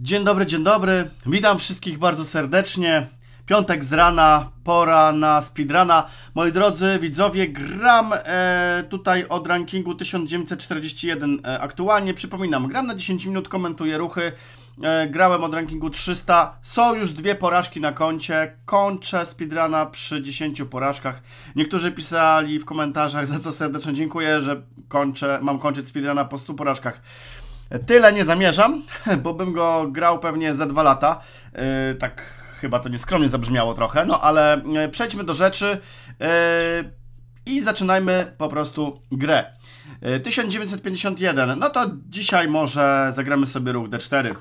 Dzień dobry, dzień dobry. Witam wszystkich bardzo serdecznie. Piątek z rana, pora na speedruna. Moi drodzy widzowie, gram e, tutaj od rankingu 1941 e, aktualnie. Przypominam, gram na 10 minut, komentuję ruchy. E, grałem od rankingu 300. Są już dwie porażki na koncie. Kończę speedruna przy 10 porażkach. Niektórzy pisali w komentarzach, za co serdecznie dziękuję, że kończę, mam kończyć speedruna po 100 porażkach. Tyle nie zamierzam, bo bym go grał pewnie za dwa lata. Yy, tak chyba to nieskromnie zabrzmiało trochę, no ale e, przejdźmy do rzeczy yy, i zaczynajmy po prostu grę. Yy, 1951, no to dzisiaj może zagramy sobie ruch D4.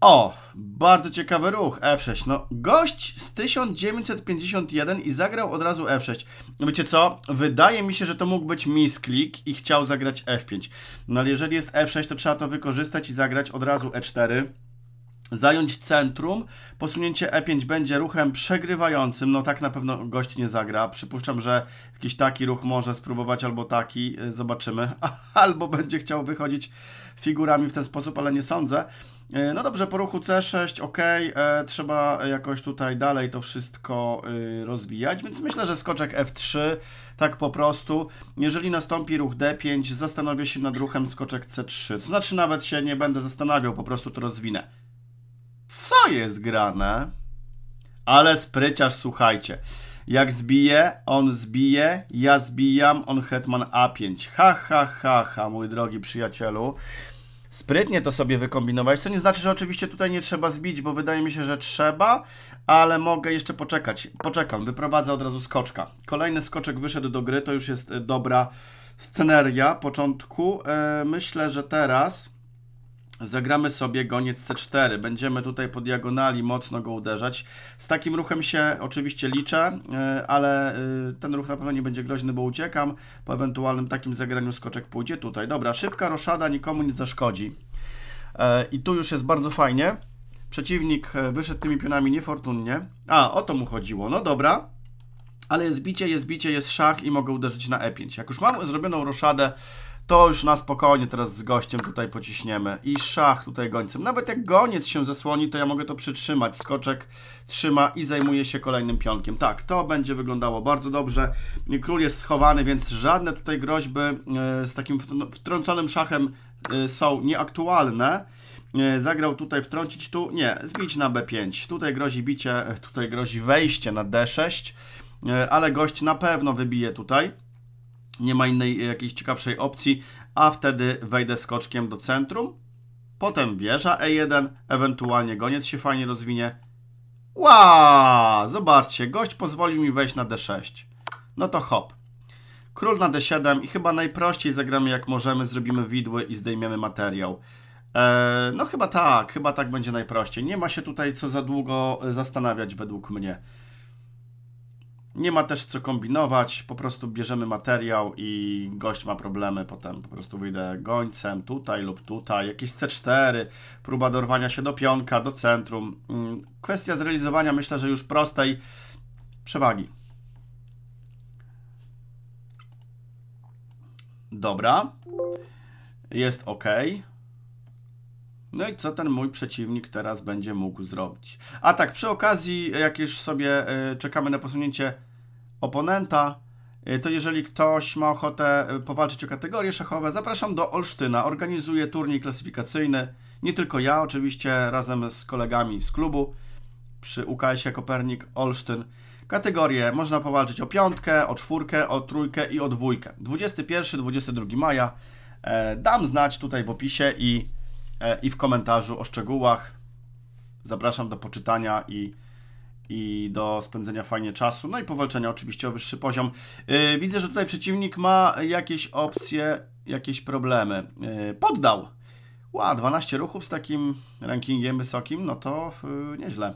O, bardzo ciekawy ruch, F6. No, gość z 1951 i zagrał od razu F6. Wiecie co? Wydaje mi się, że to mógł być misklik i chciał zagrać F5. No, ale jeżeli jest F6, to trzeba to wykorzystać i zagrać od razu E4. Zająć centrum. Posunięcie E5 będzie ruchem przegrywającym. No tak na pewno gość nie zagra. Przypuszczam, że jakiś taki ruch może spróbować albo taki. Y, zobaczymy. Albo będzie chciał wychodzić figurami w ten sposób, ale nie sądzę. Y, no dobrze, po ruchu C6, ok, e, trzeba jakoś tutaj dalej to wszystko y, rozwijać, więc myślę, że skoczek F3, tak po prostu. Jeżeli nastąpi ruch D5, zastanowię się nad ruchem skoczek C3, to znaczy nawet się nie będę zastanawiał, po prostu to rozwinę co jest grane? Ale spryciarz, słuchajcie. Jak zbije, on zbije, ja zbijam, on hetman A5. Ha, ha, ha, ha, mój drogi przyjacielu. Sprytnie to sobie wykombinować. co nie znaczy, że oczywiście tutaj nie trzeba zbić, bo wydaje mi się, że trzeba, ale mogę jeszcze poczekać. Poczekam, wyprowadzę od razu skoczka. Kolejny skoczek wyszedł do gry, to już jest e, dobra sceneria początku. E, myślę, że teraz Zagramy sobie goniec C4. Będziemy tutaj po diagonali mocno go uderzać. Z takim ruchem się oczywiście liczę, e, ale e, ten ruch na pewno nie będzie groźny, bo uciekam. Po ewentualnym takim zagraniu skoczek pójdzie tutaj. Dobra, szybka roszada, nikomu nie zaszkodzi. E, I tu już jest bardzo fajnie. Przeciwnik wyszedł tymi pionami niefortunnie. A, o to mu chodziło. No dobra. Ale jest bicie, jest bicie, jest szach i mogę uderzyć na E5. Jak już mam zrobioną roszadę, to już na spokojnie teraz z gościem tutaj pociśniemy. I szach tutaj gońcem. Nawet jak goniec się zasłoni, to ja mogę to przytrzymać. Skoczek trzyma i zajmuje się kolejnym pionkiem. Tak, to będzie wyglądało bardzo dobrze. Król jest schowany, więc żadne tutaj groźby e, z takim wtrąconym szachem e, są nieaktualne. E, zagrał tutaj wtrącić tu, nie, zbić na b5. Tutaj grozi bicie, tutaj grozi wejście na d6, ale gość na pewno wybije tutaj nie ma innej e, jakiejś ciekawszej opcji, a wtedy wejdę skoczkiem do centrum, potem wieża E1, ewentualnie goniec się fajnie rozwinie. wow, Zobaczcie, gość pozwolił mi wejść na D6. No to hop. Król na D7 i chyba najprościej zagramy jak możemy, zrobimy widły i zdejmiemy materiał. Eee, no chyba tak, chyba tak będzie najprościej. Nie ma się tutaj co za długo e, zastanawiać według mnie. Nie ma też co kombinować, po prostu bierzemy materiał i gość ma problemy, potem po prostu wyjdę gońcem tutaj lub tutaj, jakieś C4, próba dorwania się do pionka, do centrum. Mm, kwestia zrealizowania myślę, że już prostej przewagi. Dobra, jest ok. No i co ten mój przeciwnik teraz będzie mógł zrobić? A tak, przy okazji, jak już sobie y, czekamy na posunięcie oponenta, y, to jeżeli ktoś ma ochotę y, powalczyć o kategorie szachowe, zapraszam do Olsztyna. Organizuję turniej klasyfikacyjny, nie tylko ja, oczywiście razem z kolegami z klubu przy uks Kopernik Olsztyn. Kategorie można powalczyć o piątkę, o czwórkę, o trójkę i o dwójkę. 21-22 maja. E, dam znać tutaj w opisie i, e, i w komentarzu o szczegółach. Zapraszam do poczytania i i do spędzenia fajnie czasu, no i powalczenia oczywiście o wyższy poziom. Y, widzę, że tutaj przeciwnik ma jakieś opcje, jakieś problemy. Y, poddał! Ła, 12 ruchów z takim rankingiem wysokim, no to y, nieźle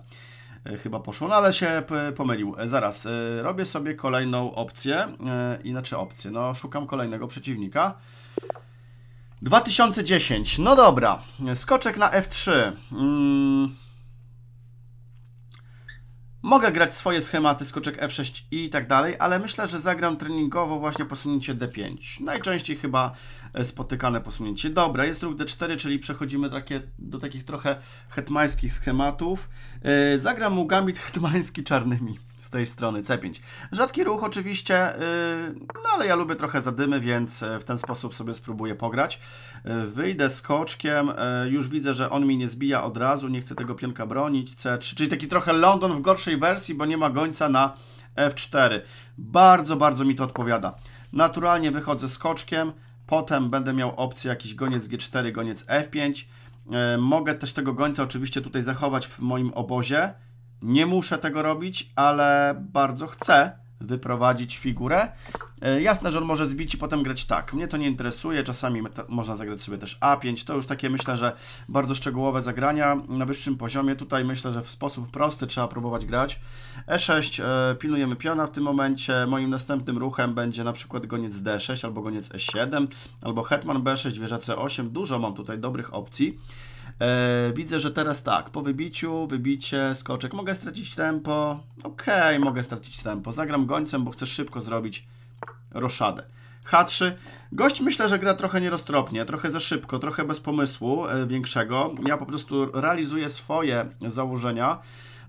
chyba poszło, no ale się pomylił. Zaraz, robię sobie kolejną opcję, inaczej opcję, no szukam kolejnego przeciwnika. 2010, no dobra, skoczek na F3. Mogę grać swoje schematy, skoczek F6 i tak dalej, ale myślę, że zagram treningowo właśnie posunięcie D5. Najczęściej chyba e, spotykane posunięcie. Dobra, jest ruch D4, czyli przechodzimy takie, do takich trochę hetmańskich schematów. Yy, zagram mu gambit hetmański czarnymi z tej strony C5. Rzadki ruch oczywiście, y, no ale ja lubię trochę zadymy, więc y, w ten sposób sobie spróbuję pograć. Y, wyjdę skoczkiem, już widzę, że on mi nie zbija od razu, nie chcę tego pionka bronić. C3, czyli taki trochę London w gorszej wersji, bo nie ma gońca na F4. Bardzo, bardzo mi to odpowiada. Naturalnie wychodzę skoczkiem, potem będę miał opcję jakiś goniec G4, goniec F5. Mogę też tego gońca oczywiście tutaj zachować w moim obozie, nie muszę tego robić, ale bardzo chcę wyprowadzić figurę. E, jasne, że on może zbić i potem grać tak. Mnie to nie interesuje, czasami można zagrać sobie też A5. To już takie myślę, że bardzo szczegółowe zagrania na wyższym poziomie. Tutaj myślę, że w sposób prosty trzeba próbować grać. E6, e, pilnujemy piona w tym momencie. Moim następnym ruchem będzie na przykład goniec D6 albo goniec E7 albo hetman B6, wieża C8. Dużo mam tutaj dobrych opcji. E, widzę, że teraz tak, po wybiciu, wybicie, skoczek. Mogę stracić tempo? Okej, okay, mogę stracić tempo. Zagram gońcem, bo chcę szybko zrobić roszadę. H3. Gość myślę, że gra trochę nieroztropnie, trochę za szybko, trochę bez pomysłu e, większego. Ja po prostu realizuję swoje założenia.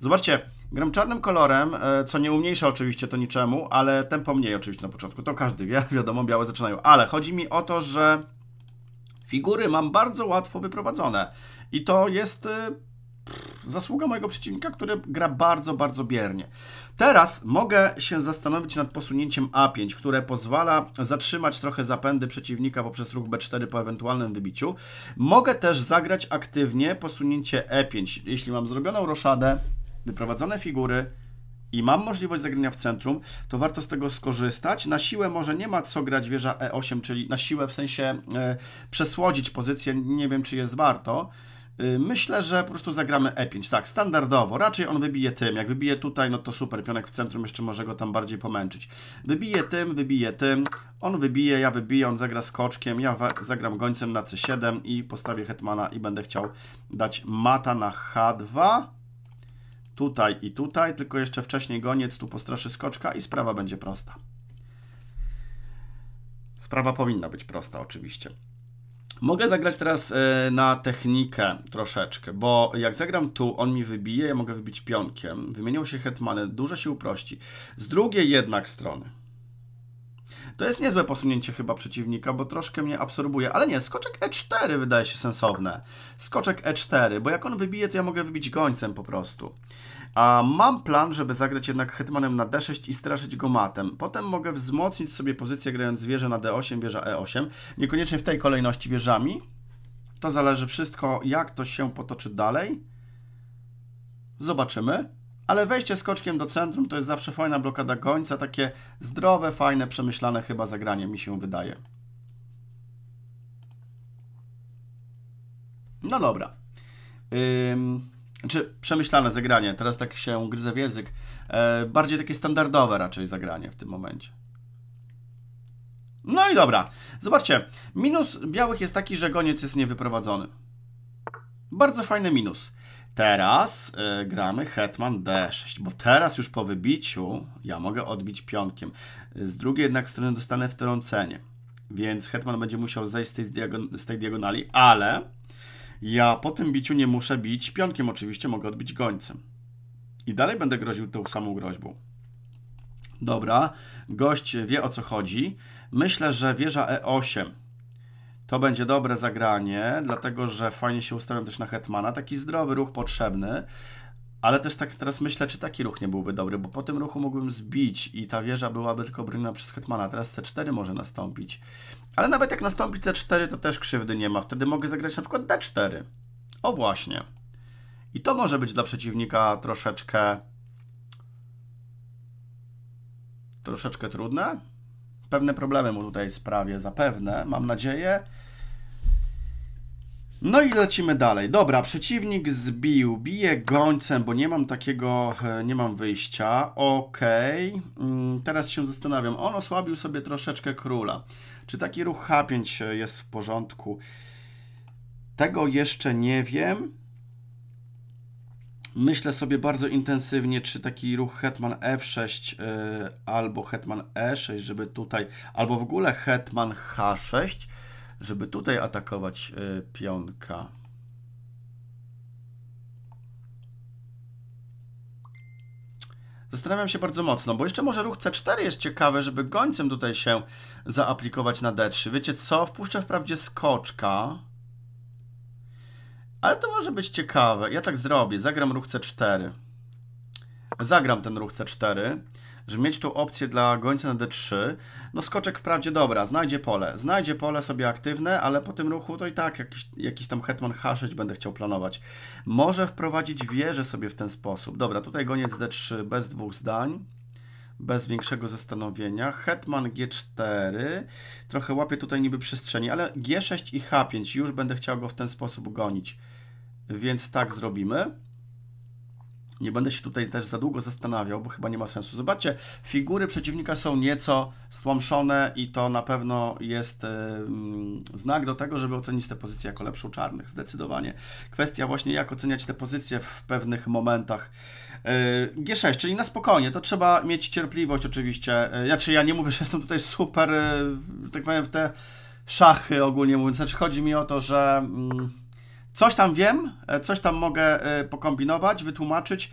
Zobaczcie, gram czarnym kolorem, e, co nie umniejsza oczywiście to niczemu, ale tempo mniej oczywiście na początku. To każdy wie, wiadomo, białe zaczynają. Ale chodzi mi o to, że figury mam bardzo łatwo wyprowadzone. I to jest y, zasługa mojego przeciwnika, który gra bardzo, bardzo biernie. Teraz mogę się zastanowić nad posunięciem A5, które pozwala zatrzymać trochę zapędy przeciwnika poprzez ruch B4 po ewentualnym wybiciu. Mogę też zagrać aktywnie posunięcie E5, jeśli mam zrobioną roszadę, wyprowadzone figury, i mam możliwość zagrania w centrum, to warto z tego skorzystać. Na siłę może nie ma co grać wieża E8, czyli na siłę w sensie y, przesłodzić pozycję, nie wiem czy jest warto. Y, myślę, że po prostu zagramy E5, tak, standardowo. Raczej on wybije tym. Jak wybije tutaj, no to super. Pionek w centrum jeszcze może go tam bardziej pomęczyć. Wybije tym, wybije tym. On wybije, ja wybiję, on zagra skoczkiem. Ja zagram gońcem na C7 i postawię hetmana i będę chciał dać mata na H2. Tutaj i tutaj, tylko jeszcze wcześniej goniec, tu postraszy skoczka i sprawa będzie prosta. Sprawa powinna być prosta oczywiście. Mogę zagrać teraz e, na technikę troszeczkę, bo jak zagram tu, on mi wybije, ja mogę wybić pionkiem. Wymienią się hetmany, dużo się uprości. Z drugiej jednak strony to jest niezłe posunięcie chyba przeciwnika, bo troszkę mnie absorbuje. Ale nie, skoczek E4 wydaje się sensowne. Skoczek E4, bo jak on wybije, to ja mogę wybić gońcem po prostu. A mam plan, żeby zagrać jednak hetmanem na D6 i straszyć go matem. Potem mogę wzmocnić sobie pozycję grając wieżę na D8, wieża E8. Niekoniecznie w tej kolejności wieżami. To zależy wszystko, jak to się potoczy dalej. Zobaczymy ale wejście skoczkiem do centrum to jest zawsze fajna blokada gońca, takie zdrowe, fajne, przemyślane chyba zagranie mi się wydaje. No dobra. Ym, czy przemyślane zagranie, teraz tak się gryzę w język. E, bardziej takie standardowe raczej zagranie w tym momencie. No i dobra. Zobaczcie, minus białych jest taki, że goniec jest niewyprowadzony. Bardzo fajny minus. Teraz y, gramy hetman d6, bo teraz już po wybiciu ja mogę odbić pionkiem. Z drugiej jednak strony dostanę wtrącenie, więc hetman będzie musiał zejść z tej, z tej diagonali, ale ja po tym biciu nie muszę bić pionkiem, oczywiście mogę odbić gońcem. I dalej będę groził tą samą groźbą. Dobra, gość wie o co chodzi. Myślę, że wieża E8 to będzie dobre zagranie, dlatego że fajnie się ustawiam też na Hetmana. Taki zdrowy ruch potrzebny. Ale też tak teraz myślę, czy taki ruch nie byłby dobry, bo po tym ruchu mógłbym zbić i ta wieża byłaby tylko broniona przez Hetmana. Teraz C4 może nastąpić. Ale nawet jak nastąpi C4, to też krzywdy nie ma. Wtedy mogę zagrać na przykład D4. O właśnie. I to może być dla przeciwnika troszeczkę... Troszeczkę trudne? pewne problemy mu tutaj sprawię, zapewne, mam nadzieję. No i lecimy dalej. Dobra, przeciwnik zbił, bije gońcem, bo nie mam takiego, e, nie mam wyjścia. Okej, okay. Mm, teraz się zastanawiam. On osłabił sobie troszeczkę króla. Czy taki ruch H5 e, jest w porządku? Tego jeszcze nie wiem. Myślę sobie bardzo intensywnie, czy taki ruch Hetman F6 y, albo Hetman E6, żeby tutaj, albo w ogóle Hetman H6, żeby tutaj atakować y, pionka. Zastanawiam się bardzo mocno, bo jeszcze może ruch C4 jest ciekawy, żeby gońcem tutaj się zaaplikować na D3. Wiecie co? Wpuszczę wprawdzie skoczka. Ale to może być ciekawe. Ja tak zrobię. Zagram ruch C4. Zagram ten ruch C4, żeby mieć tu opcję dla gońca na D3. No skoczek wprawdzie dobra, znajdzie pole. Znajdzie pole sobie aktywne, ale po tym ruchu to i tak jakiś, jakiś tam hetman H6 będę chciał planować. Może wprowadzić wieżę sobie w ten sposób. Dobra, tutaj goniec D3 bez dwóch zdań bez większego zastanowienia. Hetman G4, trochę łapie tutaj niby przestrzeni, ale G6 i H5, już będę chciał go w ten sposób gonić. Więc tak zrobimy. Nie będę się tutaj też za długo zastanawiał, bo chyba nie ma sensu. Zobaczcie, figury przeciwnika są nieco stłamszone i to na pewno jest znak do tego, żeby ocenić tę pozycję jako lepszą czarnych, zdecydowanie. Kwestia właśnie, jak oceniać te pozycje w pewnych momentach. E, G6, czyli na spokojnie, to trzeba mieć cierpliwość oczywiście. E, ja, czy ja nie mówię, że jestem tutaj super, e, tak powiem, w te szachy ogólnie mówiąc. Znaczy chodzi mi o to, że... Mm, Coś tam wiem, e, coś tam mogę e, pokombinować, wytłumaczyć,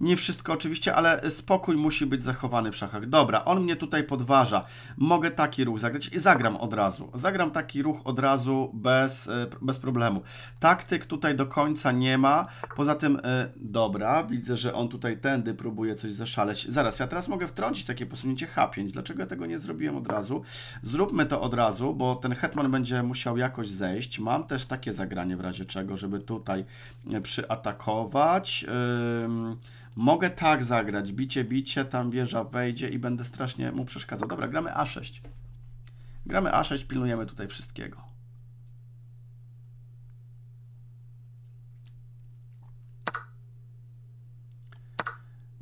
nie wszystko oczywiście, ale spokój musi być zachowany w szachach. Dobra, on mnie tutaj podważa. Mogę taki ruch zagrać i zagram od razu. Zagram taki ruch od razu bez, e, bez problemu. Taktyk tutaj do końca nie ma. Poza tym, e, dobra, widzę, że on tutaj tędy próbuje coś zaszaleć. Zaraz, ja teraz mogę wtrącić takie posunięcie H5. Dlaczego ja tego nie zrobiłem od razu? Zróbmy to od razu, bo ten hetman będzie musiał jakoś zejść. Mam też takie zagranie w razie czego, żeby tutaj e, przyatakować. Yy Mogę tak zagrać, bicie, bicie, tam wieża wejdzie i będę strasznie mu przeszkadzał. Dobra, gramy A6. Gramy A6, pilnujemy tutaj wszystkiego.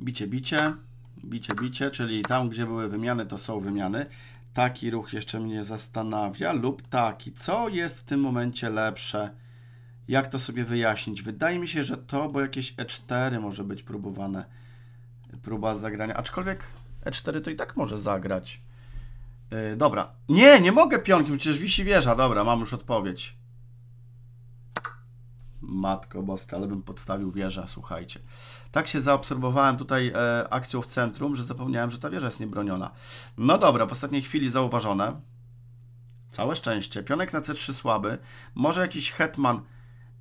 Bicie, bicie, bicie, bicie, czyli tam, gdzie były wymiany, to są wymiany. Taki ruch jeszcze mnie zastanawia lub taki. Co jest w tym momencie lepsze? jak to sobie wyjaśnić. Wydaje mi się, że to, bo jakieś E4 może być próbowane. Próba zagrania. Aczkolwiek E4 to i tak może zagrać. Yy, dobra. Nie, nie mogę pionkiem, przecież wisi wieża. Dobra, mam już odpowiedź. Matko boska, ale bym podstawił wieża, słuchajcie. Tak się zaobserwowałem tutaj e, akcją w centrum, że zapomniałem, że ta wieża jest niebroniona. No dobra, w ostatniej chwili zauważone. Całe szczęście. Pionek na C3 słaby. Może jakiś hetman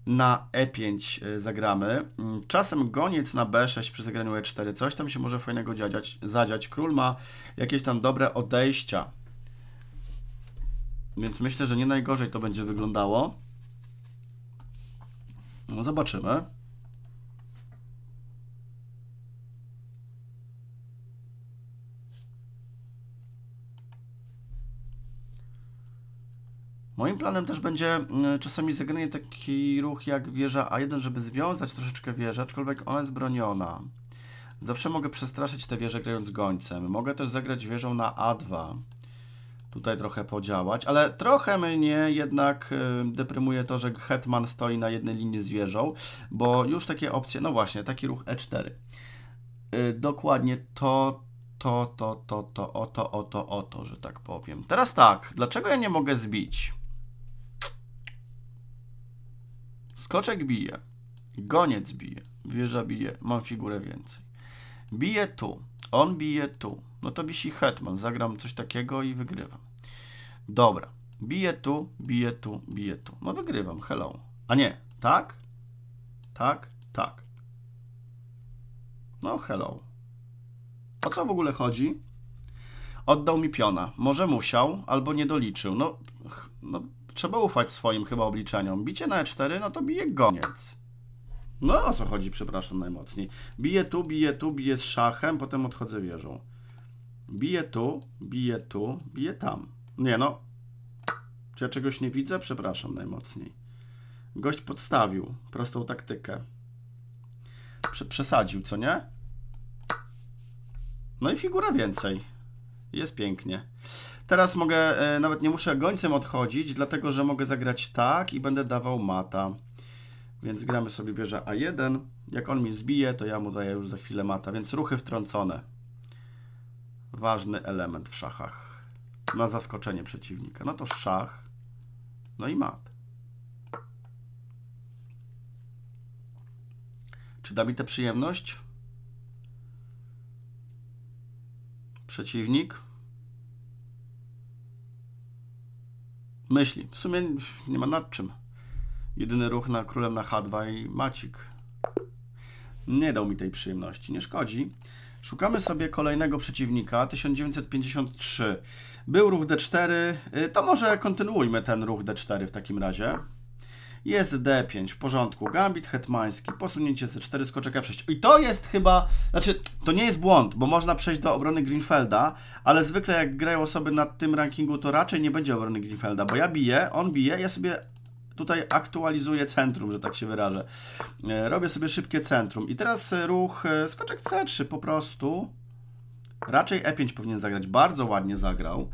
na e5 e, zagramy. Mm, czasem goniec na b6 przy zagraniu e4. Coś tam się może fajnego dziadziać, zadziać. Król ma jakieś tam dobre odejścia. Więc myślę, że nie najgorzej to będzie wyglądało. No zobaczymy. Moim planem też będzie mm, czasami zagranie taki ruch jak wieża A1, żeby związać troszeczkę wieżę, aczkolwiek ona jest broniona. Zawsze mogę przestraszyć tę wieżę grając gońcem. Mogę też zagrać wieżą na A2. Tutaj trochę podziałać, ale trochę mnie jednak y, deprymuje to, że Hetman stoi na jednej linii z wieżą, bo już takie opcje, no właśnie, taki ruch E4. Y, dokładnie to, to, to, to, to, oto, oto, oto, że tak powiem. Teraz tak, dlaczego ja nie mogę zbić? Skoczek bije. Goniec bije. Wieża bije. Mam figurę więcej. Bije tu. On bije tu. No to wisi hetman. Zagram coś takiego i wygrywam. Dobra. Bije tu, bije tu, bije tu. No wygrywam. Hello. A nie. Tak? Tak? Tak. No hello. O co w ogóle chodzi? Oddał mi piona. Może musiał, albo nie doliczył. No, no trzeba ufać swoim chyba obliczeniom. Bicie na e4, no to bije goniec. No o co chodzi, przepraszam najmocniej. Bije tu, bije tu, bije z szachem, potem odchodzę wieżą. Bije tu, bije tu, bije tam. Nie no. Czy ja czegoś nie widzę? Przepraszam najmocniej. Gość podstawił prostą taktykę. Prze przesadził, co nie? No i figura więcej. Jest pięknie. Teraz mogę, e, nawet nie muszę gońcem odchodzić, dlatego że mogę zagrać tak i będę dawał mata. Więc gramy sobie wieża A1. Jak on mi zbije, to ja mu daję już za chwilę mata. Więc ruchy wtrącone. Ważny element w szachach. Na zaskoczenie przeciwnika. No to szach. No i mat. Czy da mi tę przyjemność? Przeciwnik? myśli. W sumie nie ma nad czym. Jedyny ruch na królem na H2 i Macik. Nie dał mi tej przyjemności, nie szkodzi. Szukamy sobie kolejnego przeciwnika, 1953. Był ruch D4, y, to może kontynuujmy ten ruch D4 w takim razie. Jest D5, w porządku. Gambit hetmański, posunięcie C4, skoczek F6. I to jest chyba, znaczy to nie jest błąd, bo można przejść do obrony Greenfelda, ale zwykle jak grają osoby na tym rankingu, to raczej nie będzie obrony Greenfelda, bo ja biję, on bije, ja sobie tutaj aktualizuję centrum, że tak się wyrażę. E, robię sobie szybkie centrum. I teraz e, ruch e, skoczek C3 po prostu. Raczej E5 powinien zagrać. Bardzo ładnie zagrał.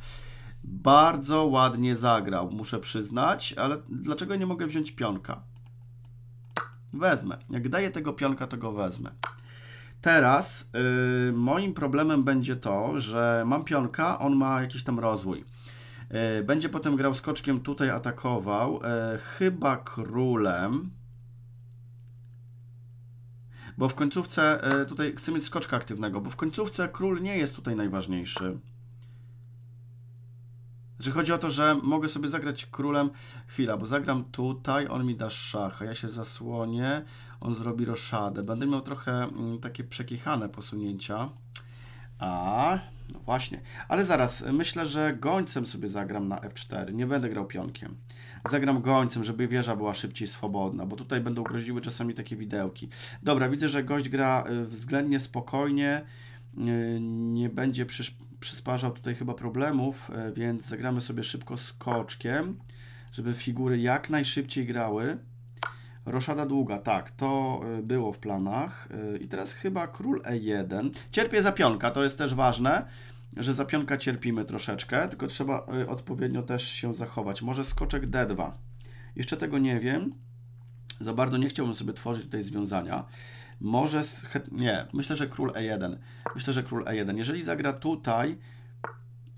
Bardzo ładnie zagrał, muszę przyznać, ale dlaczego nie mogę wziąć pionka? Wezmę. Jak daję tego pionka, to go wezmę. Teraz yy, moim problemem będzie to, że mam pionka, on ma jakiś tam rozwój. Yy, będzie potem grał skoczkiem, tutaj atakował, yy, chyba królem. Bo w końcówce, y, tutaj chcę mieć skoczka aktywnego, bo w końcówce król nie jest tutaj najważniejszy że chodzi o to, że mogę sobie zagrać królem. Chwila, bo zagram tutaj, on mi da szacha, ja się zasłonię, on zrobi roszadę. Będę miał trochę mm, takie przekichane posunięcia. A, no właśnie. Ale zaraz, myślę, że gońcem sobie zagram na F4. Nie będę grał pionkiem. Zagram gońcem, żeby wieża była szybciej swobodna, bo tutaj będą groziły czasami takie widełki. Dobra, widzę, że gość gra y, względnie spokojnie. Y, nie będzie przysparzał tutaj chyba problemów, e, więc zagramy sobie szybko skoczkiem, żeby figury jak najszybciej grały. Roszada długa, tak, to e, było w planach. E, I teraz chyba król e1. Cierpię zapionka, to jest też ważne, że zapionka cierpimy troszeczkę, tylko trzeba odpowiednio też się zachować. Może skoczek d2. Jeszcze tego nie wiem. Za bardzo nie chciałbym sobie tworzyć tutaj związania. Może... Nie, myślę, że król e1. Myślę, że król e1. Jeżeli zagra tutaj...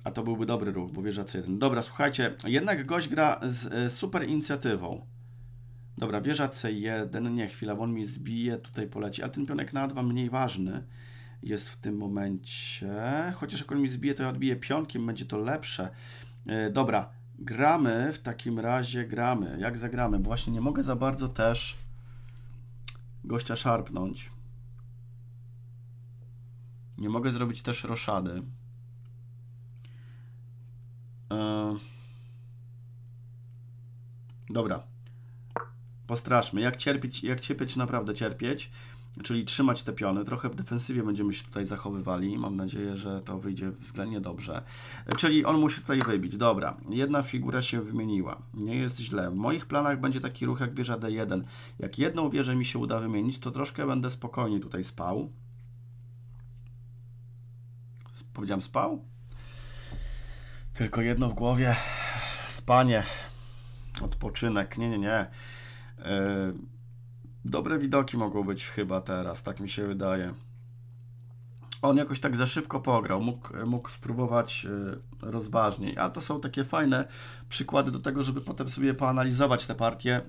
A to byłby dobry ruch, bo wieża c1. Dobra, słuchajcie, jednak gość gra z e, super inicjatywą. Dobra, wieża c1, nie, chwila, bo on mi zbije, tutaj poleci, ale ten pionek na a mniej ważny jest w tym momencie. Chociaż jak on mi zbije, to ja odbiję pionkiem, będzie to lepsze. E, dobra, gramy, w takim razie gramy. Jak zagramy? Bo właśnie nie mogę za bardzo też gościa szarpnąć. Nie mogę zrobić też roszady. E. Dobra. Postraszmy. Jak cierpieć, jak cierpieć, naprawdę cierpieć czyli trzymać te piony. Trochę w defensywie będziemy się tutaj zachowywali. Mam nadzieję, że to wyjdzie względnie dobrze. E, czyli on musi tutaj wybić. Dobra, jedna figura się wymieniła. Nie jest źle. W moich planach będzie taki ruch jak wieża D1. Jak jedną wieżę mi się uda wymienić, to troszkę będę spokojniej tutaj spał. Powiedziałem spał? Tylko jedno w głowie. Spanie. Odpoczynek. Nie, nie, nie. Yy Dobre widoki mogą być chyba teraz, tak mi się wydaje. On jakoś tak za szybko pograł, mógł, mógł spróbować y, rozważniej, A to są takie fajne przykłady do tego, żeby potem sobie poanalizować te partie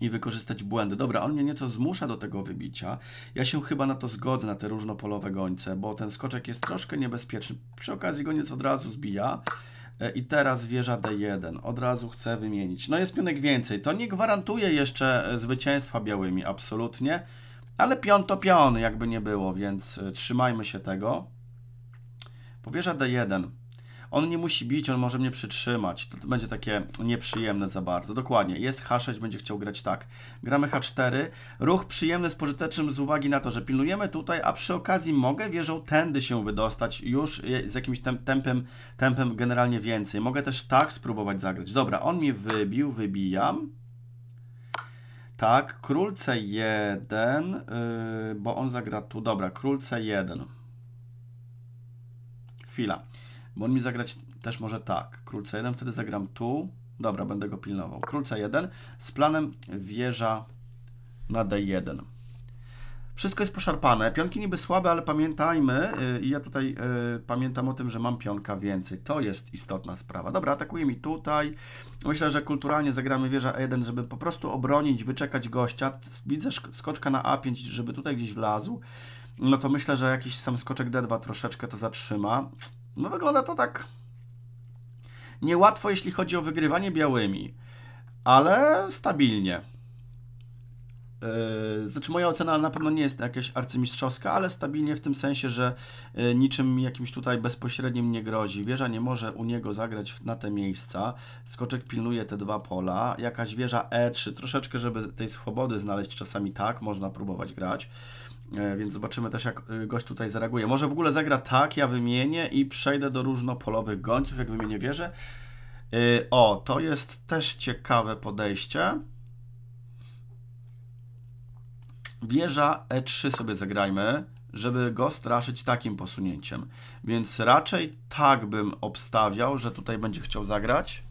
i wykorzystać błędy. Dobra, on mnie nieco zmusza do tego wybicia. Ja się chyba na to zgodzę, na te różnopolowe gońce, bo ten skoczek jest troszkę niebezpieczny. Przy okazji go nieco od razu zbija. E, I teraz wieża D1. Od razu chcę wymienić. No jest pionek więcej. To nie gwarantuje jeszcze e, zwycięstwa białymi, absolutnie. Ale pion to pion, jakby nie było, więc e, trzymajmy się tego. Powieża D1. On nie musi bić, on może mnie przytrzymać. To, to będzie takie nieprzyjemne za bardzo. Dokładnie, jest H6, będzie chciał grać tak. Gramy H4. Ruch przyjemny z pożytecznym z uwagi na to, że pilnujemy tutaj, a przy okazji mogę wieżą tędy się wydostać już e, z jakimś tempem, tempem generalnie więcej. Mogę też tak spróbować zagrać. Dobra, on mnie wybił, wybijam. Tak, król C1, yy, bo on zagra tu. Dobra, król C1. Chwila bo on mi zagrać też może tak. Król C1, wtedy zagram tu. Dobra, będę go pilnował. Król C1 z planem wieża na D1. Wszystko jest poszarpane. Pionki niby słabe, ale pamiętajmy, y, i ja tutaj y, pamiętam o tym, że mam pionka więcej. To jest istotna sprawa. Dobra, atakuje mi tutaj. Myślę, że kulturalnie zagramy wieża E1, żeby po prostu obronić, wyczekać gościa. Widzę skoczka na A5, żeby tutaj gdzieś wlazł. No to myślę, że jakiś sam skoczek D2 troszeczkę to zatrzyma. No wygląda to tak niełatwo, jeśli chodzi o wygrywanie białymi, ale stabilnie. E, znaczy moja ocena na pewno nie jest jakaś arcymistrzowska, ale stabilnie w tym sensie, że e, niczym jakimś tutaj bezpośrednim nie grozi. Wieża nie może u niego zagrać na te miejsca. Skoczek pilnuje te dwa pola. Jakaś wieża E3, troszeczkę, żeby tej swobody znaleźć czasami tak, można próbować grać. E, więc zobaczymy też, jak y, gość tutaj zareaguje. Może w ogóle zagra tak, ja wymienię i przejdę do różnopolowych gońców, jak wymienię wieżę. Y, o, to jest też ciekawe podejście. Wieża E3 sobie zagrajmy, żeby go straszyć takim posunięciem. Więc raczej tak bym obstawiał, że tutaj będzie chciał zagrać.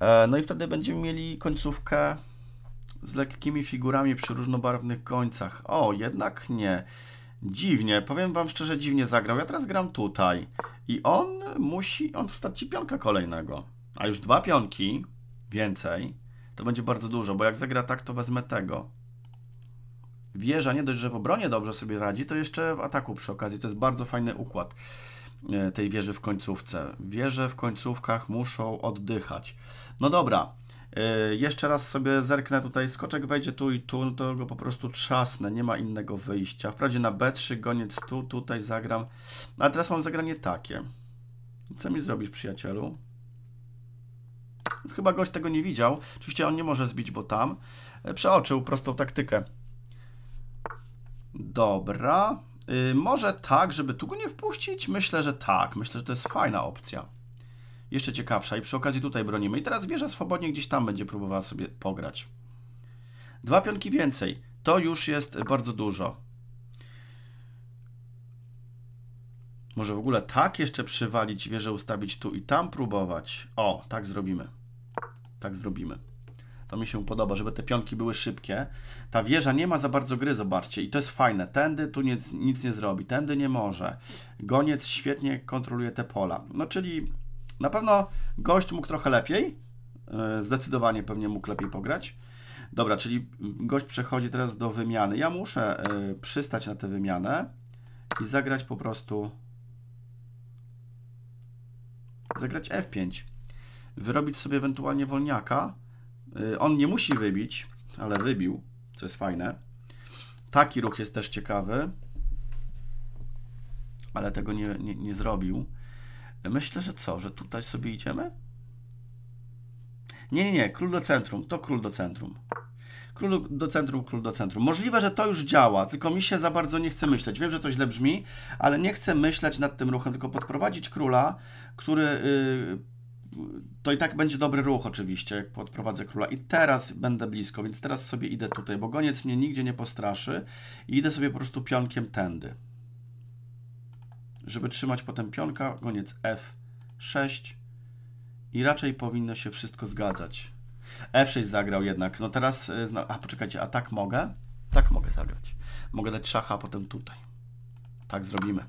E, no i wtedy będziemy mieli końcówkę z lekkimi figurami przy różnobarwnych końcach. O, jednak nie. Dziwnie, powiem wam szczerze, dziwnie zagrał. Ja teraz gram tutaj i on musi, on starczy pionka kolejnego. A już dwa pionki, więcej, to będzie bardzo dużo, bo jak zagra tak, to wezmę tego. Wieża nie dość, że w obronie dobrze sobie radzi, to jeszcze w ataku przy okazji. To jest bardzo fajny układ e, tej wieży w końcówce. Wieże w końcówkach muszą oddychać. No dobra, Yy, jeszcze raz sobie zerknę tutaj, skoczek wejdzie tu i tu, no to go po prostu trzasnę, nie ma innego wyjścia. Wprawdzie na B3, goniec tu, tutaj zagram, a teraz mam zagranie takie. Co mi zrobisz, przyjacielu? Chyba gość tego nie widział. Oczywiście on nie może zbić, bo tam. Yy, przeoczył prostą taktykę. Dobra. Yy, może tak, żeby tu go nie wpuścić? Myślę, że tak. Myślę, że to jest fajna opcja jeszcze ciekawsza i przy okazji tutaj bronimy. I teraz wieża swobodnie gdzieś tam będzie próbowała sobie pograć. Dwa pionki więcej. To już jest bardzo dużo. Może w ogóle tak jeszcze przywalić wieżę, ustawić tu i tam próbować. O, tak zrobimy. Tak zrobimy. To mi się podoba, żeby te pionki były szybkie. Ta wieża nie ma za bardzo gry, zobaczcie. I to jest fajne. Tędy tu nic, nic nie zrobi. Tędy nie może. Goniec świetnie kontroluje te pola. No czyli na pewno gość mógł trochę lepiej, e, zdecydowanie pewnie mógł lepiej pograć. Dobra, czyli gość przechodzi teraz do wymiany. Ja muszę e, przystać na tę wymianę i zagrać po prostu... Zagrać F5. Wyrobić sobie ewentualnie wolniaka. E, on nie musi wybić, ale wybił, co jest fajne. Taki ruch jest też ciekawy, ale tego nie, nie, nie zrobił. Myślę, że co, że tutaj sobie idziemy? Nie, nie, nie, król do centrum, to król do centrum. Król do centrum, król do centrum. Możliwe, że to już działa, tylko mi się za bardzo nie chce myśleć. Wiem, że to źle brzmi, ale nie chcę myśleć nad tym ruchem, tylko podprowadzić króla, który... Yy, to i tak będzie dobry ruch oczywiście, jak podprowadzę króla. I teraz będę blisko, więc teraz sobie idę tutaj, bo goniec mnie nigdzie nie postraszy i idę sobie po prostu pionkiem tędy żeby trzymać potem pionka, koniec F6 i raczej powinno się wszystko zgadzać. F6 zagrał jednak. No teraz, e, a poczekajcie, a tak mogę? Tak mogę zagrać. Mogę dać szacha, a potem tutaj. Tak zrobimy.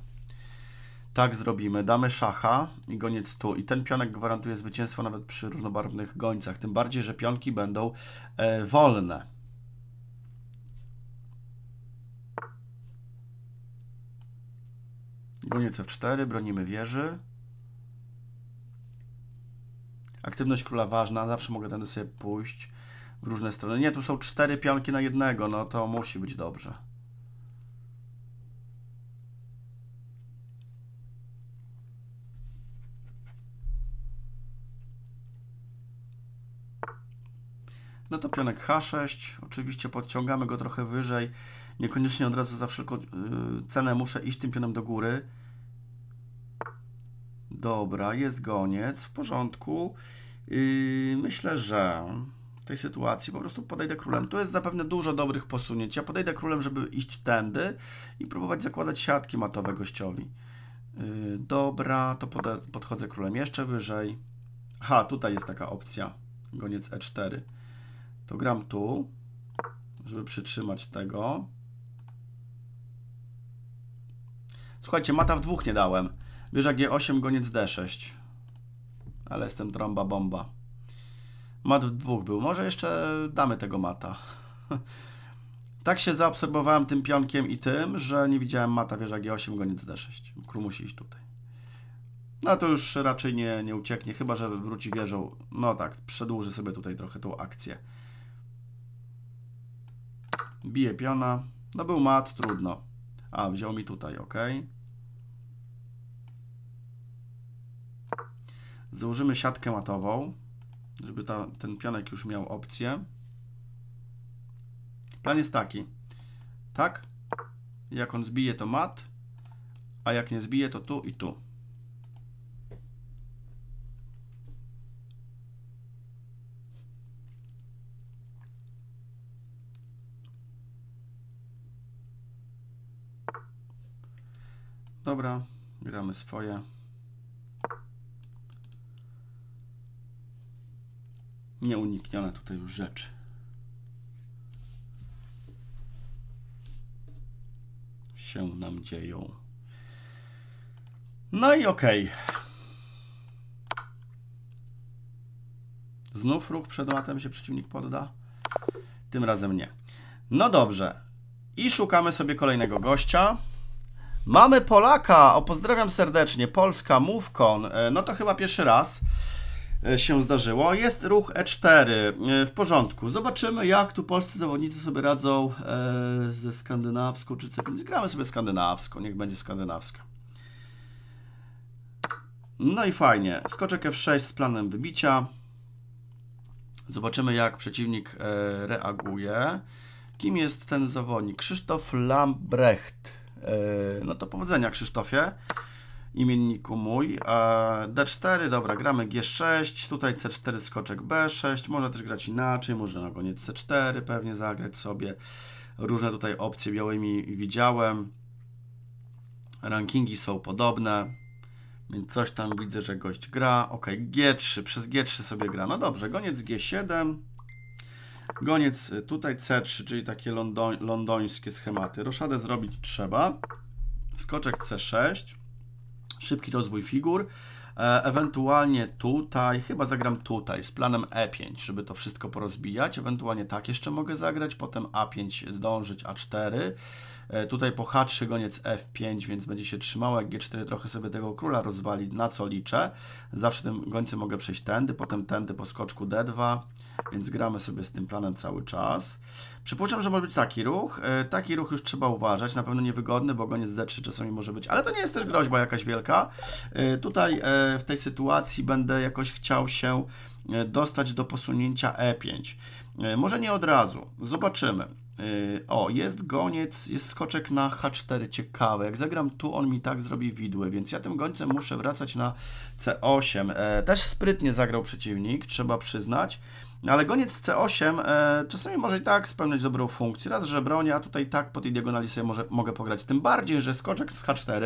Tak zrobimy. Damy szacha i goniec tu. I ten pionek gwarantuje zwycięstwo nawet przy różnobarwnych gońcach. Tym bardziej, że pionki będą e, wolne. Goniec F4, bronimy wieży. Aktywność króla ważna, zawsze mogę tędy sobie pójść w różne strony. Nie, tu są cztery pionki na jednego, no to musi być dobrze. No to pionek H6, oczywiście podciągamy go trochę wyżej. Niekoniecznie od razu za wszelką y, cenę muszę iść tym pionem do góry. Dobra, jest goniec, w porządku. Yy, myślę, że w tej sytuacji po prostu podejdę królem. Tu jest zapewne dużo dobrych posunięć. Ja podejdę królem, żeby iść tędy i próbować zakładać siatki matowe gościowi. Yy, dobra, to podchodzę królem jeszcze wyżej. Ha, tutaj jest taka opcja. Goniec E4. To gram tu, żeby przytrzymać tego. Słuchajcie, mata w dwóch nie dałem. Wieża G8, goniec D6. Ale jestem tromba bomba. Mat w dwóch był. Może jeszcze damy tego mata. tak się zaobserwowałem tym pionkiem i tym, że nie widziałem mata wieża G8, goniec D6. Król musi iść tutaj. No to już raczej nie, nie ucieknie, chyba że wróci wieżą. No tak, przedłuży sobie tutaj trochę tą akcję. Bije piona. No był mat, trudno. A, wziął mi tutaj, ok. Założymy siatkę matową, żeby ta, ten pionek już miał opcję. Plan jest taki. Tak, jak on zbije to mat, a jak nie zbije to tu i tu. Dobra, gramy swoje. Nieuniknione tutaj już rzeczy Się nam dzieją. No i okej. Okay. Znów ruch przed matem się przeciwnik podda. Tym razem nie. No dobrze. I szukamy sobie kolejnego gościa. Mamy Polaka. O, pozdrawiam serdecznie. Polska, MoveCon. E, no to chyba pierwszy raz. E, się zdarzyło. Jest ruch E4 e, w porządku. Zobaczymy, jak tu polscy zawodnicy sobie radzą e, ze skandynawską czy cyklizacją. sobie skandynawską, niech będzie skandynawska. No i fajnie. Skoczek F6 z planem wybicia. Zobaczymy, jak przeciwnik reaguje. Kim jest ten zawodnik? Krzysztof Lambrecht. No to powodzenia, Krzysztofie imienniku mój. D4, dobra, gramy G6, tutaj C4 skoczek B6, można też grać inaczej, można na koniec C4 pewnie zagrać sobie. Różne tutaj opcje białymi widziałem. Rankingi są podobne, więc coś tam widzę, że gość gra. Ok, G3, przez G3 sobie gra. No dobrze, goniec G7, goniec y, tutaj C3, czyli takie londoń, londońskie schematy. Roszadę zrobić trzeba. Skoczek C6, szybki rozwój figur. E, ewentualnie tutaj, chyba zagram tutaj z planem E5, żeby to wszystko porozbijać. Ewentualnie tak jeszcze mogę zagrać, potem A5 dążyć, A4. E, tutaj po H3 goniec F5, więc będzie się trzymało. Jak G4 trochę sobie tego króla rozwali, na co liczę. Zawsze tym gońcem mogę przejść tędy, potem tędy po skoczku D2, więc gramy sobie z tym planem cały czas. Przypuszczam, że może być taki ruch. E, taki ruch już trzeba uważać, na pewno niewygodny, bo goniec D3 czasami może być, ale to nie jest też groźba jakaś wielka. E, tutaj w tej sytuacji będę jakoś chciał się dostać do posunięcia E5. Może nie od razu, zobaczymy. O, jest goniec, jest skoczek na H4, ciekawe. Jak zagram tu, on mi tak zrobi widły, więc ja tym gońcem muszę wracać na C8. E, też sprytnie zagrał przeciwnik, trzeba przyznać ale goniec C8 e, czasami może i tak spełniać dobrą funkcję. Raz, że bronię, a tutaj tak po tej diagonali sobie może, mogę pograć. Tym bardziej, że skoczek z H4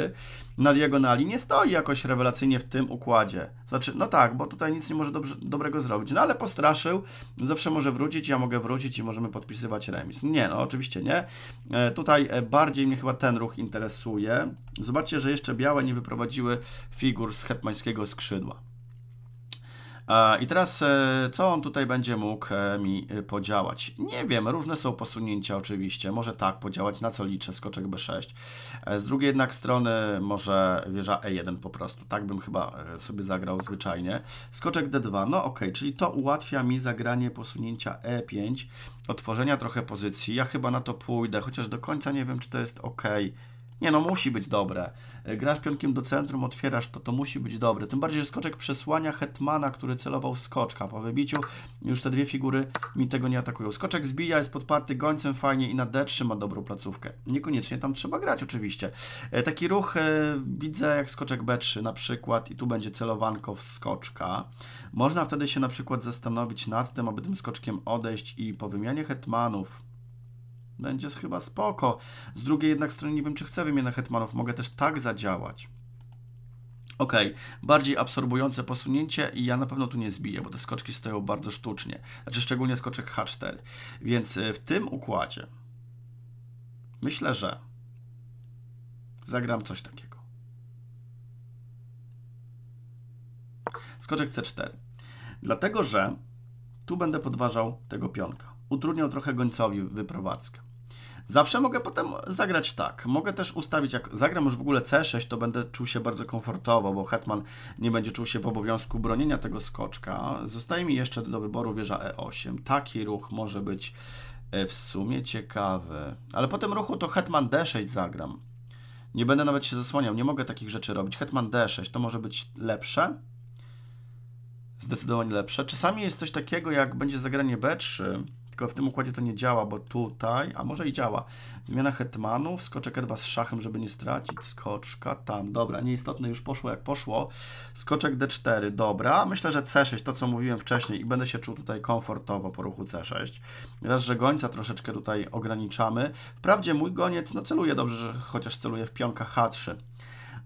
na diagonali nie stoi jakoś rewelacyjnie w tym układzie. Znaczy, no tak, bo tutaj nic nie może dobrze, dobrego zrobić. No ale postraszył, zawsze może wrócić, ja mogę wrócić i możemy podpisywać remis. Nie, no oczywiście nie. E, tutaj e, bardziej mnie chyba ten ruch interesuje. Zobaczcie, że jeszcze białe nie wyprowadziły figur z hetmańskiego skrzydła. I teraz, e, co on tutaj będzie mógł e, mi e, podziałać? Nie wiem, różne są posunięcia oczywiście. Może tak podziałać, na co liczę, skoczek B6. Z drugiej jednak strony może wieża E1 po prostu. Tak bym chyba sobie zagrał zwyczajnie. Skoczek D2, no ok, czyli to ułatwia mi zagranie posunięcia E5, otworzenia trochę pozycji. Ja chyba na to pójdę, chociaż do końca nie wiem, czy to jest ok. Nie no, musi być dobre. E, grasz pionkiem do centrum, otwierasz to, to musi być dobre. Tym bardziej, że skoczek przesłania Hetmana, który celował w skoczka. Po wybiciu już te dwie figury mi tego nie atakują. Skoczek zbija, jest podparty gońcem fajnie i na D3 ma dobrą placówkę. Niekoniecznie tam trzeba grać oczywiście. E, taki ruch e, widzę jak skoczek B3 na przykład i tu będzie celowanko w skoczka. Można wtedy się na przykład zastanowić nad tym, aby tym skoczkiem odejść i po wymianie Hetmanów będzie chyba spoko. Z drugiej jednak strony nie wiem, czy chcę wymienić hetmanów. Mogę też tak zadziałać. Ok, bardziej absorbujące posunięcie i ja na pewno tu nie zbiję, bo te skoczki stoją bardzo sztucznie. Znaczy szczególnie skoczek H4. Więc y, w tym układzie myślę, że zagram coś takiego. Skoczek C4. Dlatego, że tu będę podważał tego pionka utrudniał trochę gońcowi wyprowadzkę. Zawsze mogę potem zagrać tak. Mogę też ustawić, jak zagram już w ogóle C6, to będę czuł się bardzo komfortowo, bo Hetman nie będzie czuł się w obowiązku bronienia tego skoczka. Zostaje mi jeszcze do wyboru wieża E8. Taki ruch może być e, w sumie ciekawy. Ale po tym ruchu to Hetman D6 zagram. Nie będę nawet się zasłaniał, nie mogę takich rzeczy robić. Hetman D6 to może być lepsze. Zdecydowanie lepsze. Czasami jest coś takiego, jak będzie zagranie B3, tylko w tym układzie to nie działa, bo tutaj, a może i działa. Zmiana hetmanów, skoczek d2 z szachem, żeby nie stracić. Skoczka tam, dobra, nieistotne, już poszło jak poszło. Skoczek d4, dobra. Myślę, że c6, to co mówiłem wcześniej i będę się czuł tutaj komfortowo po ruchu c6. Raz, że gońca troszeczkę tutaj ograniczamy. Wprawdzie mój goniec, no celuje dobrze, że chociaż celuje w pionka h3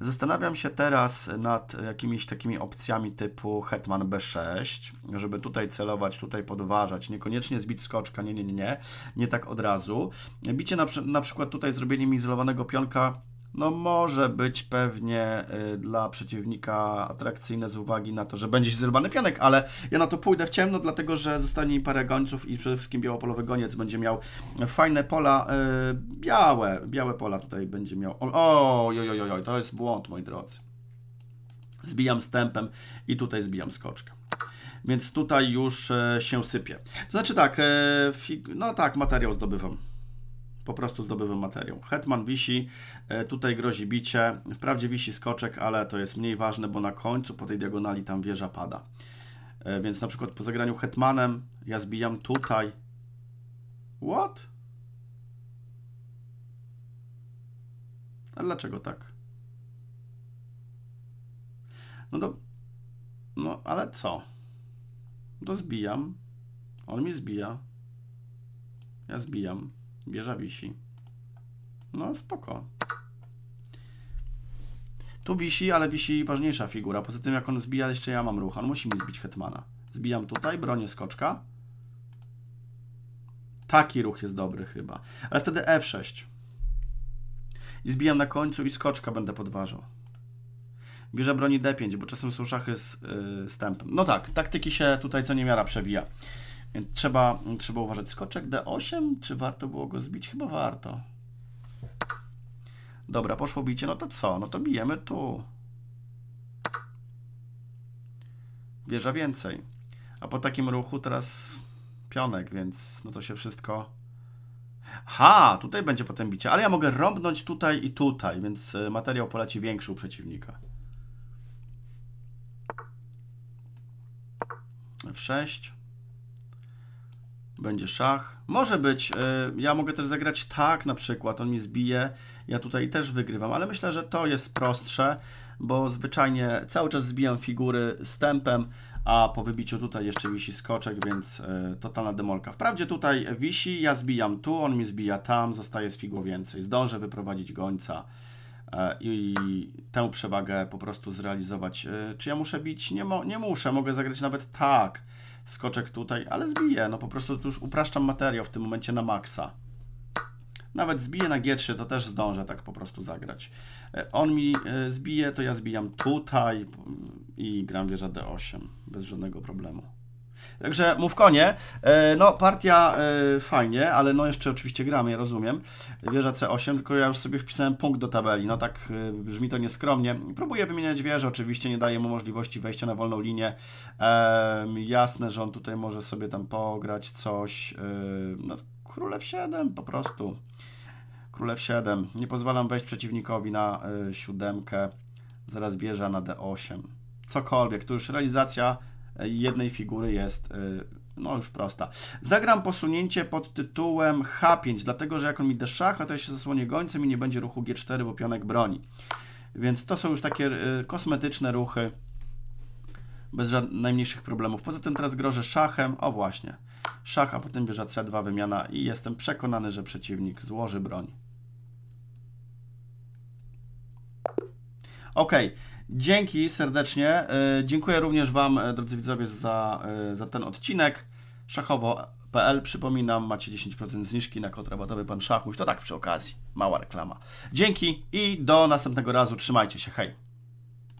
Zastanawiam się teraz nad jakimiś takimi opcjami typu Hetman B6, żeby tutaj celować, tutaj podważać, niekoniecznie zbić skoczka, nie, nie, nie, nie, nie tak od razu. Bicie na, na przykład tutaj zrobienie mi izolowanego pionka no może być pewnie y, dla przeciwnika atrakcyjne z uwagi na to, że będzie się zrywany pianek, ale ja na to pójdę w ciemno, dlatego że zostanie mi parę gońców i przede wszystkim białopolowy goniec będzie miał e, fajne pola, e, białe, białe pola tutaj będzie miał. O, ojojojoj, to jest błąd, moi drodzy. Zbijam stępem i tutaj zbijam skoczkę więc tutaj już e, się sypie. To znaczy tak, no tak, materiał zdobywam po prostu zdobywam materiał. Hetman wisi, e, tutaj grozi bicie, wprawdzie wisi skoczek, ale to jest mniej ważne, bo na końcu po tej diagonali tam wieża pada. E, więc na przykład po zagraniu hetmanem ja zbijam tutaj. What? A dlaczego tak? No do... No, ale co? To no zbijam. On mi zbija. Ja zbijam. Wieża wisi. No spoko. Tu wisi, ale wisi ważniejsza figura. Poza tym jak on zbija, jeszcze ja mam ruch. On musi mi zbić hetmana. Zbijam tutaj, bronię skoczka. Taki ruch jest dobry chyba. Ale wtedy F6. I zbijam na końcu i skoczka będę podważał. Bierze broni D5, bo czasem są szachy z stępem. Y, no tak, taktyki się tutaj co niemiara przewija. Więc trzeba, trzeba uważać. Skoczek D8, czy warto było go zbić? Chyba warto. Dobra, poszło bicie. No to co? No to bijemy tu. Wieża więcej. A po takim ruchu teraz pionek, więc no to się wszystko... Ha, tutaj będzie potem bicie. Ale ja mogę rąbnąć tutaj i tutaj, więc y, materiał poleci większy u przeciwnika. F6 będzie szach. Może być, y, ja mogę też zagrać tak na przykład, on mi zbije, ja tutaj też wygrywam, ale myślę, że to jest prostsze, bo zwyczajnie cały czas zbijam figury stępem, a po wybiciu tutaj jeszcze wisi skoczek, więc y, totalna demolka. Wprawdzie tutaj wisi, ja zbijam tu, on mi zbija tam, zostaje z figu więcej. Zdążę wyprowadzić gońca y, i tę przewagę po prostu zrealizować. Czy ja muszę bić? Nie, nie muszę, mogę zagrać nawet tak skoczek tutaj, ale zbiję. No po prostu tu już upraszczam materiał w tym momencie na maksa. Nawet zbiję na G3, to też zdążę tak po prostu zagrać. E, on mi e, zbije, to ja zbijam tutaj i gram wieża D8 bez żadnego problemu. Także mów konie. E, no, partia e, fajnie, ale no jeszcze oczywiście gramy, ja rozumiem. Wieża C8, tylko ja już sobie wpisałem punkt do tabeli. No tak e, brzmi to nieskromnie. Próbuję wymieniać wieżę, oczywiście nie daje mu możliwości wejścia na wolną linię. Jasne, że on tutaj może sobie tam pograć coś. No, królew 7 po prostu. Królew 7. Nie pozwalam wejść przeciwnikowi na siódemkę. Zaraz wieża na D8. Cokolwiek. to już realizacja jednej figury jest y, no już prosta. Zagram posunięcie pod tytułem H5, dlatego że jak on mi da szacha, to ja się zasłonię gońcem i nie będzie ruchu G4, bo pionek broni. Więc to są już takie y, kosmetyczne ruchy, bez najmniejszych problemów. Poza tym teraz grożę szachem, o właśnie, szach, a potem wieża C2, wymiana i jestem przekonany, że przeciwnik złoży broń. Ok, Dzięki serdecznie. E, dziękuję również Wam, e, drodzy widzowie, za, e, za ten odcinek. Szachowo.pl, przypominam, macie 10% zniżki na kod rabatowy Pan Szachuś. To tak przy okazji, mała reklama. Dzięki i do następnego razu. Trzymajcie się, hej!